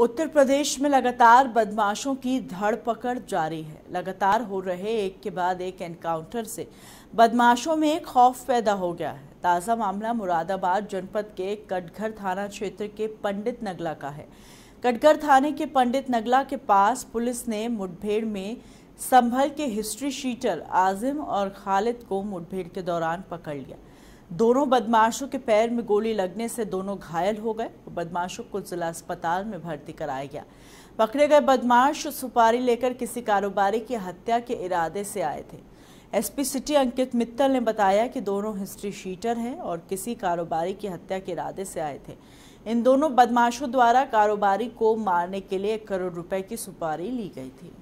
उत्तर प्रदेश में लगातार बदमाशों की धड़पकड़ जारी है लगातार हो रहे एक के बाद एक एनकाउंटर से बदमाशों में एक खौफ पैदा हो गया है ताज़ा मामला मुरादाबाद जनपद के कटघर थाना क्षेत्र के पंडित नगला का है कटघर थाने के पंडित नगला के पास पुलिस ने मुठभेड़ में संभल के हिस्ट्री शीटर आजिम और खालिद को मुठभेड़ के दौरान पकड़ लिया दोनों बदमाशों के पैर में गोली लगने से दोनों घायल हो गए बदमाशों को जिला अस्पताल में भर्ती कराया गया पकड़े गए बदमाश सुपारी लेकर किसी कारोबारी की हत्या के इरादे से आए थे एसपी सिटी अंकित मित्तल ने बताया कि दोनों हिस्ट्री शीटर हैं और किसी कारोबारी की हत्या के इरादे से आए थे इन दोनों बदमाशों द्वारा कारोबारी को मारने के लिए एक करोड़ रुपए की सुपारी ली गई थी